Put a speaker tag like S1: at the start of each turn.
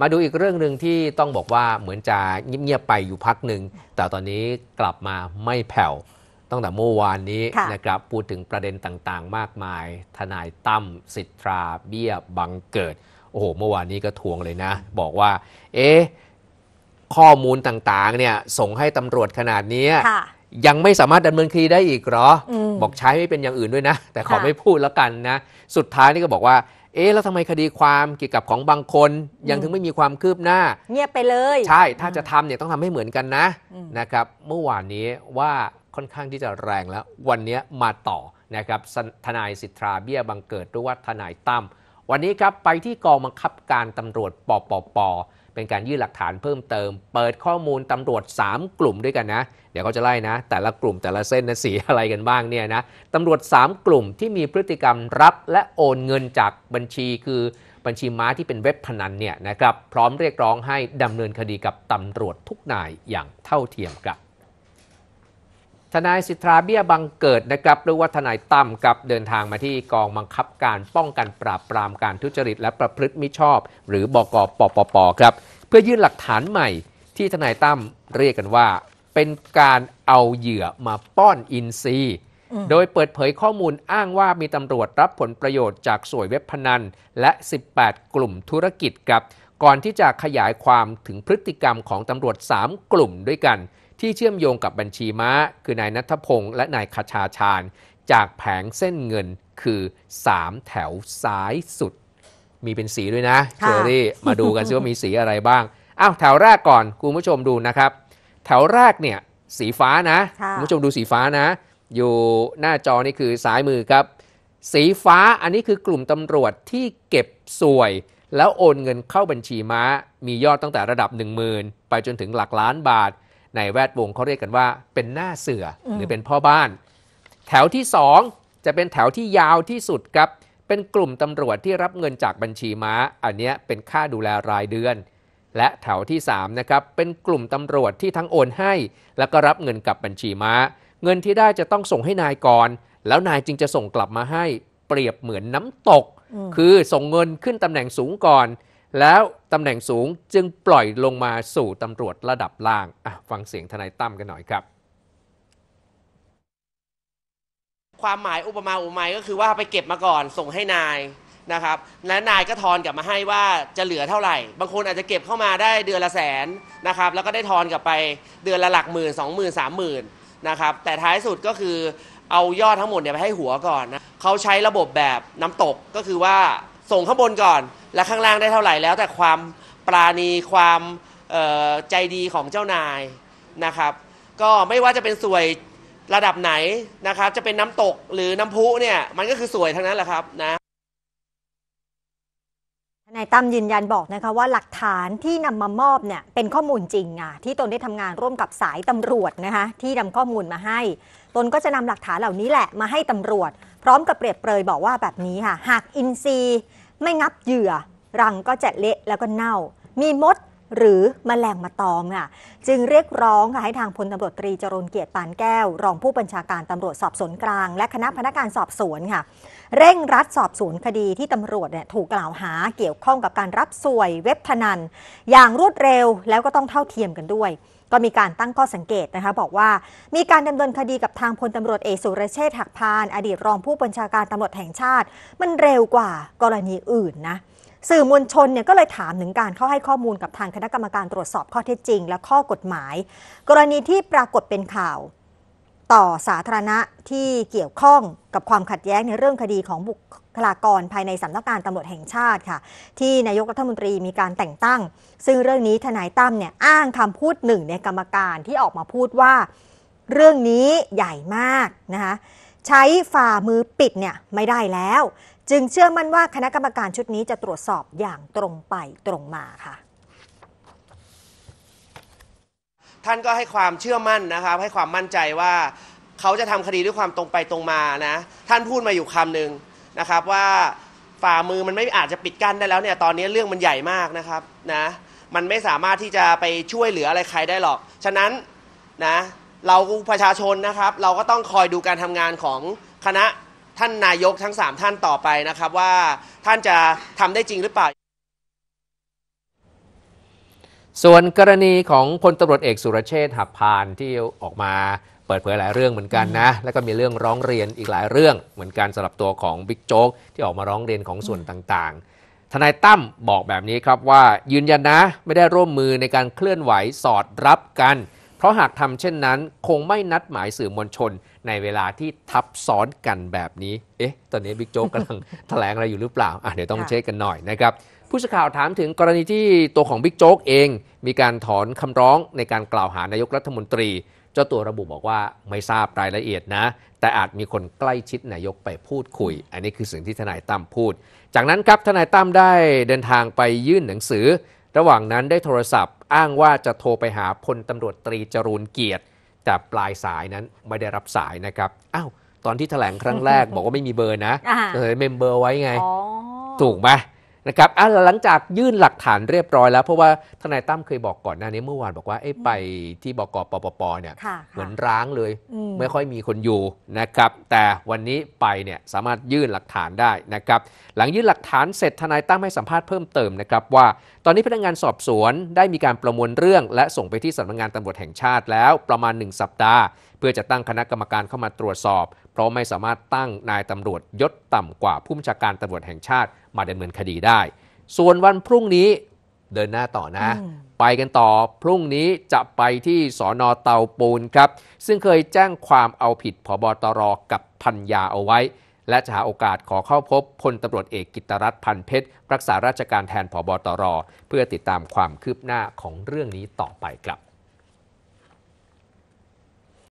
S1: มาดูอีกเรื่องหนึ่งที่ต้องบอกว่าเหมือนจะเงียบๆไปอยู่พักหนึ่งแต่ตอนนี้กลับมาไม่แผ่วตั้งแต่ เมื่อวานนี้นะครับพูดถึงประเด็นต่างๆ มากมาย ทนายตั้มสิทธาเบี้ยบังเกิดโอ้โหเมื่อวานนี้ก็ทวงเลยนะ บอกว่าเอ๊ะข้อมูลต่าง ๆเนี่ยส่งให้ตำรวจขนาดนี้ยังไม่สามารถดำเนินคดีได้อีกหรอ บอกใช้ไม่เป็นอย่างอื่นด้วยนะแต่ขอไม่พูดแล้วกันนะ สุดท้ายนี่ก็บอกว่าเอ๊ะแล้วทำไมคดีความเกี่ยวกับของบางคน ยังถึงไม่มีความคืบหน้า เงียบไปเลย ใช่ถ้าจะทำเนี่ยต้องทำให้เหมือนกันนะนะครับเมื่อวานนี้ว่าค่อนข้างที่จะแรงแล้ว วันนี้มาต่อนะครับทนายสิทธาเบี้ยบังเกิดหรือว่าทนายตั้มวันนี้ครับ ไปที่กองบังคับการตำรวจปปปเป็นการยื่นหลักฐานเพิ่มเติม เปิดข้อมูลตำรวจ 3 กลุ่มด้วยกันนะ เดี๋ยวเขาจะไล่นะ แต่ละกลุ่มแต่ละเส้นนะสีอะไรกันบ้างเนี่ยนะตำรวจ 3 กลุ่มที่มีพฤติกรรมรับและโอนเงินจากบัญชีคือบัญชีม้าที่เป็นเว็บพนันเนี่ยนะครับพร้อมเรียกร้องให้ดำเนินคดีกับตำรวจทุกนายอย่างเท่าเทียมครับทนายสิทธาเบี้ยบังเกิดนะครับ หรือว่าทนายตั้มกับเดินทางมาที่กองบังคับการป้องกันปราบปรามการทุจริต และประพฤติมิชอบ หรือบอกปปปครับ เพื่อยื่นหลักฐานใหม่ที่ทนายตั้มเรียกกันว่าเป็นการเอาเหยื่อมาป้อนอินซีโดยเปิดเผยข้อมูลอ้างว่ามีตำรวจรับผลประโยชน์จากสวยเว็บพนัน และ 18 กลุ่มธุรกิจครับก่อนที่จะขยายความถึงพฤติกรรมของตำรวจ 3 กลุ่มด้วยกันที่เชื่อมโยงกับบัญชีม้าคือนายนัทพงษ์และนายคชาชาญ จากแผงเส้นเงินคือ 3แถวซ้ายสุด มีเป็นสีด้วยนะเชอรี่มาดูกันซิว่ามีสีอะไรบ้าง อ้าวแถวแรกก่อนคุณผู้ชมดูนะครับ แถวแรกเนี่ย สีฟ้านะคุณผู้ชมดูสีฟ้านะ อยู่หน้าจอนี่คือซ้ายมือครับ สีฟ้าอันนี้คือกลุ่มตำรวจที่เก็บสวย แล้วโอนเงินเข้าบัญชีม้ามียอดตั้งแต่ระดับ1 0,000ไปจนถึงหลักล้านบาทในแวดวงเขาเรียกกันว่าเป็นหน้าเสือหรือเป็นพ่อบ้าน แถวที่สองจะเป็นแถวที่ยาวที่สุดครับ เป็นกลุ่มตำรวจที่รับเงินจากบัญชีม้า อันนี้เป็นค่าดูแลรายเดือน และแถวที่3นะครับเป็นกลุ่มตำรวจที่ทั้งโอนให้ แล้วก็รับเงินกับบัญชีม้า เงินที่ได้จะต้องส่งให้นายก่อน แล้วนายจึงจะส่งกลับมาให้ เปรียบเหมือนน้ำตก คือส่งเงินขึ้นตำแหน่งสูงก่อนแล้วตำแหน่งสูงจึงปล่อยลงมาสู่ตำรวจระดับล่าง ฟังเสียงทนายตั้มกันหน่อยครับ
S2: ความหมายอุปมาอุปไมยก็คือว่าไปเก็บมาก่อนส่งให้นายนะครับ และนายก็ทอนกลับมาให้ว่าจะเหลือเท่าไหร่ บางคนอาจจะเก็บเข้ามาได้เดือนละแสนนะครับ แล้วก็ได้ทอนกลับไปเดือนละหลักหมื่นสองหมื่นสามหมื่นนะครับ แต่ท้ายสุดก็คือ เอายอดทั้งหมดเนี่ยไปให้หัวก่อนนะเขาใช้ระบบแบบน้ำตกก็คือว่าส่งข้างบนก่อนแล้วข้างล่างได้เท่าไหร่แล้ว แต่ความปราณีความใจดีของเจ้านายนะครับ ก็ไม่ว่าจะเป็นสวยระดับไหนนะครับจะเป็นน้ำตกหรือน้ำพุเนี่ยมันก็คือสวยทั้งนั้นแหละครับนะ
S3: นายตั้มยืนยันบอกนะคะว่าหลักฐานที่นำมามอบเนี่ยเป็นข้อมูลจริงอ่ะที่ตนได้ทำงานร่วมกับสายตำรวจนะคะที่นำข้อมูลมาให้ ตนก็จะนำหลักฐานเหล่านี้แหละมาให้ตำรวจ พร้อมกับเปรียบเปรยบอกว่าแบบนี้ค่ะหากอินซีไม่งับเหยื่อรังก็จะเละแล้วก็เน่า มีมดหรือมแมลงมาตอมค่ะจึงเรียกร้องค่ะให้ทางพลตำรวจตรีจรนเกียรติปานแก้ว รองผู้บัญชาการตำรวจสอบสวนกลาง และคณะพนักงานสอบสวนค่ะ เร่งรัดสอบสวนคดีที่ตำรวจเนี่ยถูกกล่าวหาเกี่ยวข้องกับการรับสวย เว็บพนัน อย่างรวดเร็วแล้วก็ต้องเท่าเทียมกันด้วยก็มีการตั้งข้อสังเกตนะคะ บอกว่ามีการดำเนินคดีกับทางพลตำรวจ เอกสุรเชษฐ์หักพาน อดีตรองผู้บัญชาการตำรวจแห่งชาติ มันเร็วกว่ากรณีอื่นนะ สื่อมวลชนเนี่ยก็เลยถามถึงการเข้าให้ข้อมูลกับทางคณะกรรมการตรวจสอบข้อเท็จจริงและข้อกฎหมาย กรณีที่ปรากฏเป็นข่าวต่อสาธารณะที่เกี่ยวข้องกับความขัดแย้งในเรื่องคดีของบุคลากรภายในสำนักงานตำรวจแห่งชาติค่ะ ที่นายกรัฐมนตรีมีการแต่งตั้ง ซึ่งเรื่องนี้ทนายตั้มเนี่ยอ้างคำพูดหนึ่งในกรรมการที่ออกมาพูดว่า เรื่องนี้ใหญ่มากนะคะใช้ฝ่ามือปิดเนี่ยไม่ได้แล้ว จึงเชื่อมั่นว่าคณะกรรมการชุดนี้จะตรวจสอบอย่างตรงไปตรงมาค่ะ
S2: ท่านก็ให้ความเชื่อมั่นนะครับให้ความมั่นใจว่าเขาจะทำคดีด้วยความตรงไปตรงมานะท่านพูดมาอยู่คำนึงนะครับว่าฝ่ามือมันไม่อาจจะปิดกั้นได้แล้วเนี่ยตอนนี้เรื่องมันใหญ่มากนะครับนะมันไม่สามารถที่จะไปช่วยเหลืออะไรใครได้หรอกฉะนั้นนะเราประชาชนนะครับเราก็ต้องคอยดูการทำงานของคณะท่านนายกทั้ง 3 ท่านต่อไปนะครับว่าท่านจะทำได้จริงหรือเปล่า
S1: ส่วนกรณีของพลตารวจเอกสุรเชษฐ์หักพานที่ออกมาเปิดเผยหลายเรื่องเหมือนกันนะ แล้วก็มีเรื่องร้องเรียนอีกหลายเรื่อง เหมือนกันสำหรับตัวของบิ๊กโจ๊กที่ออกมาร้องเรียนของส่วนต่างๆทนายตั้มบอกแบบนี้ครับว่ายืนยันนะไม่ได้ร่วมมือในการเคลื่อนไหวสอดรับกัน เพราะหากทำเช่นนั้น คงไม่นัดหมายสื่อมวลชน ในเวลาที่ทับซ้อนกันแบบนี้ เอ๊ะ ตอนนี้บิ๊กโจ๊กกำลังแถลงอะไรอยู่หรือเปล่าอ่ะเดี๋ยวต้องเช็คกันหน่อยนะครับผู้สื่อข่าวถามถึงกรณีที่ตัวของบิ๊กโจ๊กเอง มีการถอนคำร้องในการกล่าวหานายกรัฐมนตรี เจ้าตัวระบุบอกว่าไม่ทราบรายละเอียดนะ แต่อาจมีคนใกล้ชิดนายกไปพูดคุย อันนี้คือสิ่งที่ทนายตั้มพูด จากนั้นครับทนายตั้มได้เดินทางไปยื่นหนังสือ ระหว่างนั้นได้โทรศัพท์ อ้างว่าจะโทรไปหาพลตำรวจตรีจรูนเกียรติแต่ปลายสายนั้นไม่ได้รับสายนะครับอ้าวตอนที่แถลงครั้งแรก บอกว่าไม่มีเบอร์นะเลยเมมเบอร์ไว้ไงถูกไหมนะครับหลังจากยื่นหลักฐานเรียบร้อยแล้วเพราะว่าทนายตั้มเคยบอกก่อนหน้านี้เมื่อวานบอกว่าไปที่บกปปปเนี่ยเหมือนร้างเลย ไม่ค่อยมีคนอยู่นะครับ แต่วันนี้ไปเนี่ยสามารถยื่นหลักฐานได้นะครับ หลังยื่นหลักฐานเสร็จทนายตั้มให้สัมภาษณ์เพิ่มเติมนะครับ ว่าตอนนี้พนักงานสอบสวนได้มีการประมวลเรื่อง และส่งไปที่สำนักงานตำรวจแห่งชาติ แล้วประมาณ 1 สัปดาห์เพื่อจะตั้งคณะกรรมการเข้ามาตรวจสอบราะไม่สามารถตั้งนายตำรวจยศต่ำกว่าผู้บัญชาการตำรวจแห่งชาติมาดำเนินคดีได้ ส่วนวันพรุ่งนี้เดินหน้าต่อนะ ไปกันต่อ พรุ่งนี้จะไปที่สอนอเตาปูนครับ ซึ่งเคยแจ้งความเอาผิดผบตรกับพันยาเอาไว้ และจะหาโอกาสขอเข้าพบพลตำรวจเอกกิตรัตน์พันเพชรรักษาราชการแทนผบตรเพื่อติดตามความคืบหน้าของเรื่องนี้ต่อไปครับ